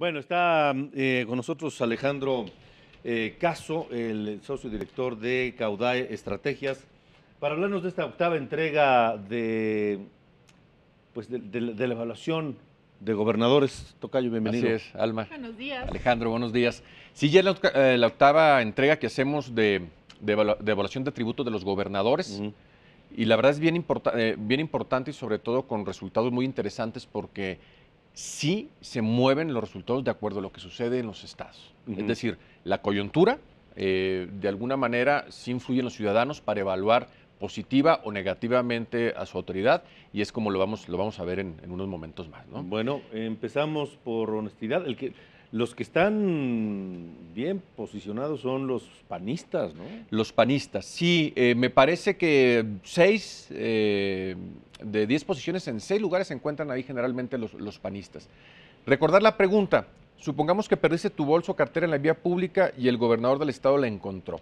Bueno, está eh, con nosotros Alejandro eh, Caso, el socio director de Caudae Estrategias, para hablarnos de esta octava entrega de, pues de, la evaluación de gobernadores. Tocayo, bienvenido. Así es, Alma. Buenos días. Alejandro, buenos días. Sí, ya la, eh, la octava entrega que hacemos de, evaluación de tributos de los gobernadores. Y la verdad es bien, bien importante y sobre todo con resultados muy interesantes porque si se mueven los resultados de acuerdo a lo que sucede en los estados. Es decir, la coyuntura eh, de alguna manera sí influye en los ciudadanos para evaluar positiva o negativamente a su autoridad y es como lo vamos, lo vamos a ver en, unos momentos más. Bueno, empezamos por honestidad. El que, los que están bien posicionados son los panistas, ¿no? Los panistas, sí. Eh, me parece que seis... Eh, de 10 posiciones, en 6 lugares se encuentran ahí generalmente los, panistas. Recordar la pregunta, supongamos que perdiste tu bolso o cartera en la vía pública y el gobernador del estado la encontró.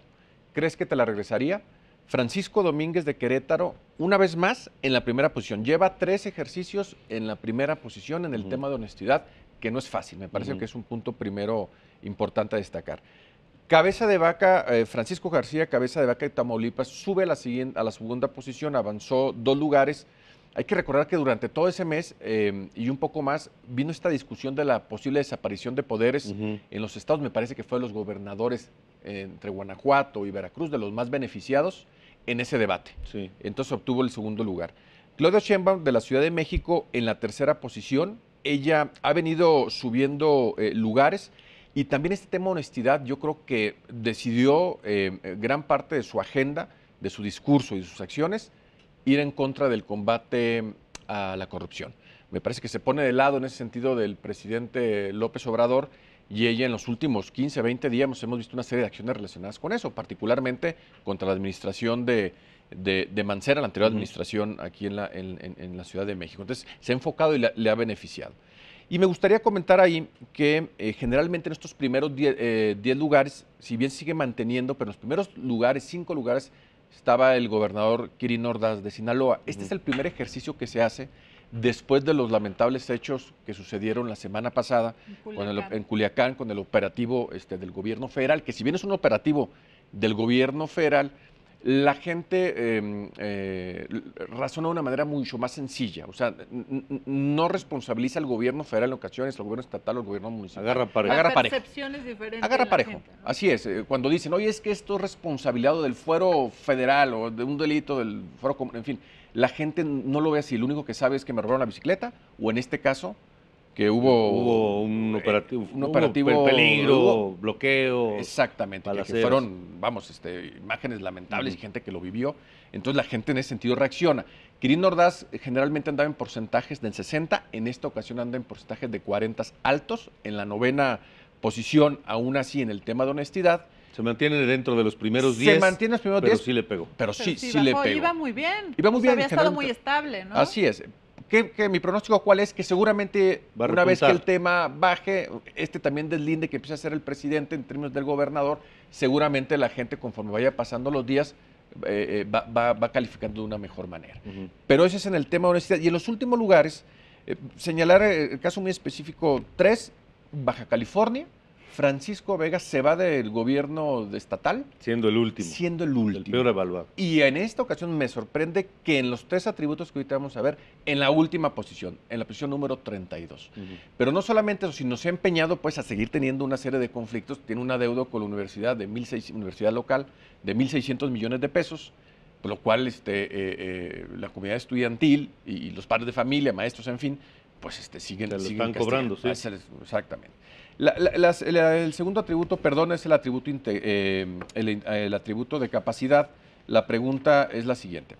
¿Crees que te la regresaría? Francisco Domínguez de Querétaro, una vez más en la primera posición. Lleva tres ejercicios en la primera posición en el tema de honestidad, que no es fácil. Me parece que es un punto primero importante a destacar. Cabeza de vaca, eh, Francisco García, cabeza de vaca de Tamaulipas, sube a la, siguiente, a la segunda posición, avanzó dos lugares. Hay que recordar que durante todo ese mes em, y un poco más vino esta discusión de la posible desaparición de poderes en los estados, me parece que fue los gobernadores entre Guanajuato y Veracruz, de los más beneficiados en ese debate. Entonces obtuvo el segundo lugar. Claudia Sheinbaum de la Ciudad de México en la tercera posición. Ella ha venido subiendo eh, lugares y también este tema de honestidad yo creo que decidió em, eh, gran parte de su agenda, de su discurso y de sus acciones ir en contra del combate a la corrupción. Me parece que se pone de lado en ese sentido del presidente López Obrador y ella en los últimos 15, 20 días hemos visto una serie de acciones relacionadas con eso, particularmente contra la administración de, de, Mancera, la anterior administración aquí en la, en, en, la, Ciudad de México. Entonces, se ha enfocado y le ha beneficiado. Y me gustaría comentar ahí que eh, generalmente en estos primeros 10 eh, lugares, si bien sigue manteniendo, pero en los primeros lugares, cinco lugares, estaba el gobernador Kirin Ordaz de Sinaloa. Este es el primer ejercicio que se hace después de los lamentables hechos que sucedieron la semana pasada en Culiacán con el, operativo este, del gobierno federal, que si bien es un operativo del gobierno federal, la gente em, eh, razona de una manera mucho más sencilla. O sea, no responsabiliza al gobierno federal en ocasiones, al gobierno estatal o al gobierno municipal. Agarra parejo. Agarra parejo. Agarra parejo. Así es. Eh, cuando dicen, oye, es que esto es responsabilidad del fuero federal o de un delito del fuero común, en fin, la gente no lo ve así. Lo único que sabe es que me robaron la bicicleta o en este caso que hubo, un operativo, un operativo hubo peligro, bloqueo. Exactamente, que, fueron, vamos, este, imágenes lamentables y gente que lo vivió. Entonces la gente en ese sentido reacciona. Kirin Nordaz generalmente andaba en porcentajes del 60, en esta ocasión anda en porcentajes de 40 altos, en la novena posición, aún así en el tema de honestidad. Se mantiene dentro de los primeros 10. Se mantiene los primeros 10. Pero sí le pegó. Pero, sí, sí, le pegó. Iba muy bien. Iba muy bien. Había estado muy estable, ¿no? Así es que, mi pronóstico cuál es que seguramente una vez que el tema baje, este también deslinde que empieza a ser el presidente en términos del gobernador, seguramente la gente conforme vaya pasando los días eh, eh, va, calificando de una mejor manera. Pero ese es en el tema de honestidad. Y en los últimos lugares, eh, señalar el caso muy específico, tres, Baja California, Francisco Vega se va del gobierno estatal. Siendo el último. Siendo el último. peor Y en esta ocasión me sorprende que en los tres atributos que ahorita vamos a ver, en la última posición, en la posición número 32. Pero no solamente eso, sino se ha empeñado pues a seguir teniendo una serie de conflictos. Tiene un adeudo con la universidad, de universidad local de 1.600 millones de pesos por lo cual este, eh, eh, la comunidad estudiantil y, los padres de familia, maestros, en fin, pues este, siguen. Se están cobrando, sí. Exactamente. el segundo atributo, perdón, es el atributo, eh, el, atributo de capacidad. La pregunta es la siguiente.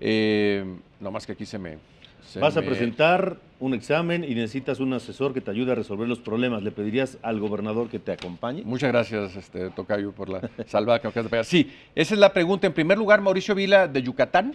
Eh, nomás que aquí se me, Vas a presentar un examen y necesitas un asesor que te ayude a resolver los problemas. ¿Le pedirías al gobernador que te acompañe? Muchas gracias, este, Tocayo, por la salvada que de Sí, esa es la pregunta. En primer lugar, Mauricio Vila de Yucatán,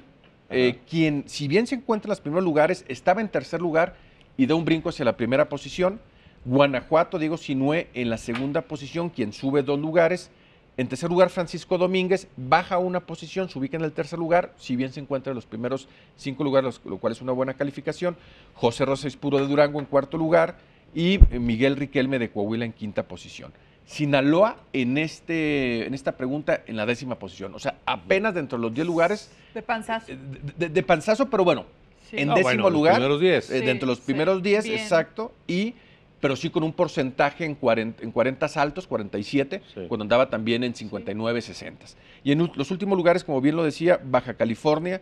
eh, quien, si bien se encuentra en los primeros lugares, estaba en tercer lugar y da un brinco hacia la primera posición. Guanajuato, Diego Sinué en la segunda posición, quien sube dos lugares. En tercer lugar, Francisco Domínguez baja una posición, se ubica en el tercer lugar, si bien se encuentra en los primeros cinco lugares, lo cual es una buena calificación. José Rosa Puro de Durango en cuarto lugar y eh, Miguel Riquelme de Coahuila en quinta posición. Sinaloa en, este, en esta pregunta en la décima posición, o sea, apenas dentro de los diez lugares. De panzazo. Eh, de panzazo, pero bueno, en ah, décimo lugar, los eh, dentro de los primeros 10, exacto, y pero sí con un porcentaje en 40, en 40 saltos, 47, cuando andaba también en 59, 60. Y en los últimos lugares, como bien lo decía, Baja California,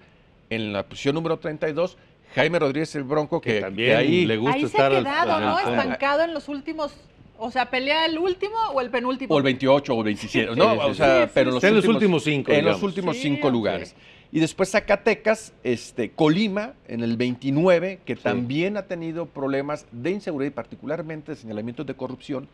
en la posición número 32, Jaime Rodríguez el Bronco, que, también ahí le gusta ahí estar se ha quedado, ¿no? Estancado en los últimos o sea, pelea el último o el penúltimo. O el 28 o el 27. No, o sea, pero los en los últimos cinco. En los últimos cinco lugares. Y después Zacatecas, este, Colima en el 29, que también ha tenido problemas de inseguridad y particularmente señalamientos de corrupción.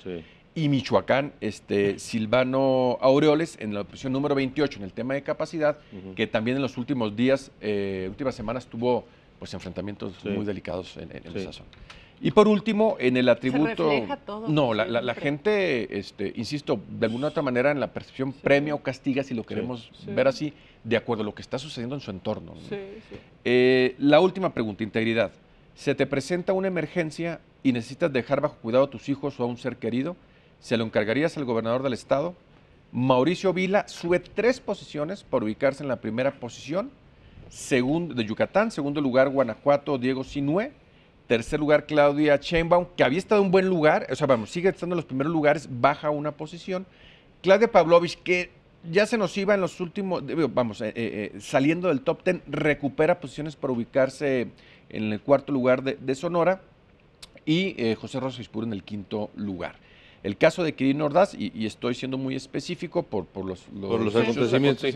Y Michoacán, este, Silvano Aureoles en la posición número 28 en el tema de capacidad, que también en los últimos días, eh, últimas semanas tuvo pues enfrentamientos muy delicados en, el en esa y por último, en el atributo... no, la, gente, este, insisto, de alguna u otra manera en la percepción premia o castiga, si lo queremos ver así, de acuerdo a lo que está sucediendo en su entorno. Sí, eh, la última pregunta, integridad. ¿Se te presenta una emergencia y necesitas dejar bajo cuidado a tus hijos o a un ser querido? ¿Se lo encargarías al gobernador del estado? Mauricio Vila sube tres posiciones por ubicarse en la primera posición segundo, de Yucatán, segundo lugar Guanajuato, Diego Sinue, Tercer lugar, Claudia Sheinbaum, que había estado en un buen lugar, o sea, vamos, sigue estando en los primeros lugares, baja una posición. Claudia Pavlovich, que ya se nos iba en los últimos, vamos, eh, eh, eh, saliendo del top ten, recupera posiciones para ubicarse en el cuarto lugar de, Sonora y José Rosa Ispuro en el quinto lugar. El caso de Kirin Ordaz, y, estoy siendo muy específico por, los, los, acontecimientos,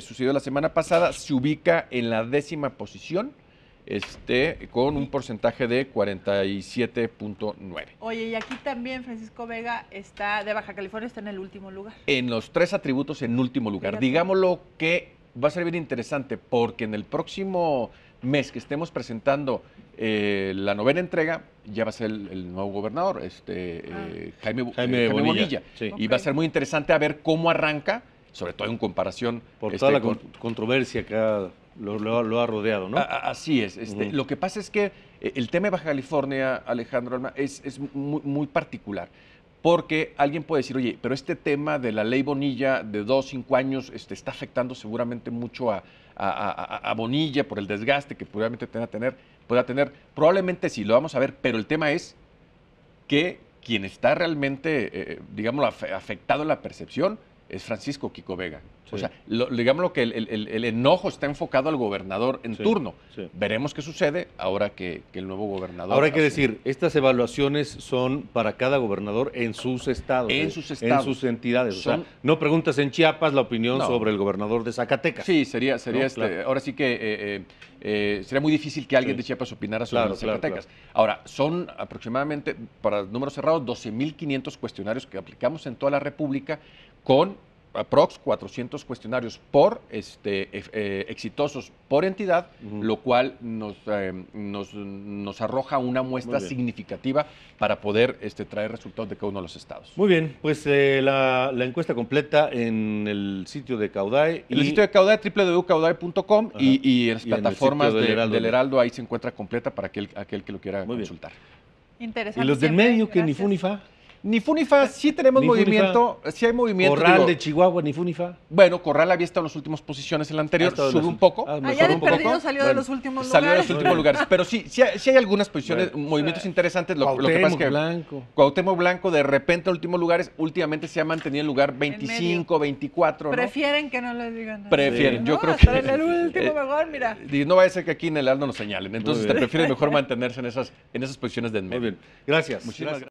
sucedió la semana pasada, se ubica en la décima posición este, con un porcentaje de 47.9. Oye, y aquí también Francisco Vega está de Baja California, está en el último lugar. En los tres atributos en último lugar. Digámoslo que va a ser bien interesante porque en el próximo mes que estemos presentando eh, la novena entrega, ya va a ser el, nuevo gobernador, este, ah. eh, eh, Jaime, Bonilla. Y va a ser muy interesante a ver cómo arranca, sobre todo en comparación. Por toda este, la controversia que ha lo, ha rodeado, ¿no? así es. Este, lo que pasa es que eh, el tema de Baja California, Alejandro, es, muy, particular porque alguien puede decir, oye, pero este tema de la ley Bonilla de dos, cinco años este, está afectando seguramente mucho a, Bonilla por el desgaste que probablemente pueda tener, pueda tener. Probablemente sí, lo vamos a ver, pero el tema es que quien está realmente, eh, eh, digamos, afectado en la percepción es Francisco Kiko Vega. O sea, digamos que el, enojo está enfocado al gobernador en turno. Veremos qué sucede ahora que, el nuevo gobernador. Ahora hay que decir, estas evaluaciones son para cada gobernador en sus estados. En eh, sus estados. En sus entidades. O sea, no preguntas en Chiapas la opinión sobre el gobernador de Zacatecas. Sí, sería, sería este, ahora sí que eh, eh, sería muy difícil que alguien de Chiapas opinara sobre Zacatecas. ahora, son aproximadamente, para números cerrados, 12.500 cuestionarios que aplicamos en toda la República con aprox 400 cuestionarios por este, eh, exitosos por entidad, lo cual eh, nos, nos, arroja una muestra significativa para poder este, traer resultados de cada uno de los estados. Muy bien, pues eh, la, encuesta completa en el sitio de Caudae. En el sitio de Caudae, www.caudae.com y, y, en las plataformas del, Heraldo. ahí se encuentra completa para aquel, aquel que lo quiera consultar. Interesante. Y los del medio, que ni ni funifa. Ni Funifa sí tenemos movimiento, hay movimiento. Corral de Chihuahua, ni Funifa. Bueno, Corral había estado en las últimas posiciones en la anterior, sube un poco. Ah, Allá ah, de salió de los últimos lugares. Salió de los últimos lugares, pero sí, sí, hay, algunas posiciones, movimientos eh, interesantes. Lo, Cuauhtémoc Blanco. de repente en últimos lugares, últimamente se ha mantenido en lugar 25, 24. Prefieren que no lo digan Prefieren, yo creo que... En el último mejor, eh, mira. Y no va a ser que aquí en el Aldo nos señalen, entonces te prefieren mejor mantenerse en esas, en esas posiciones de en medio. Muy bien, gracias. Muchísimas gracias.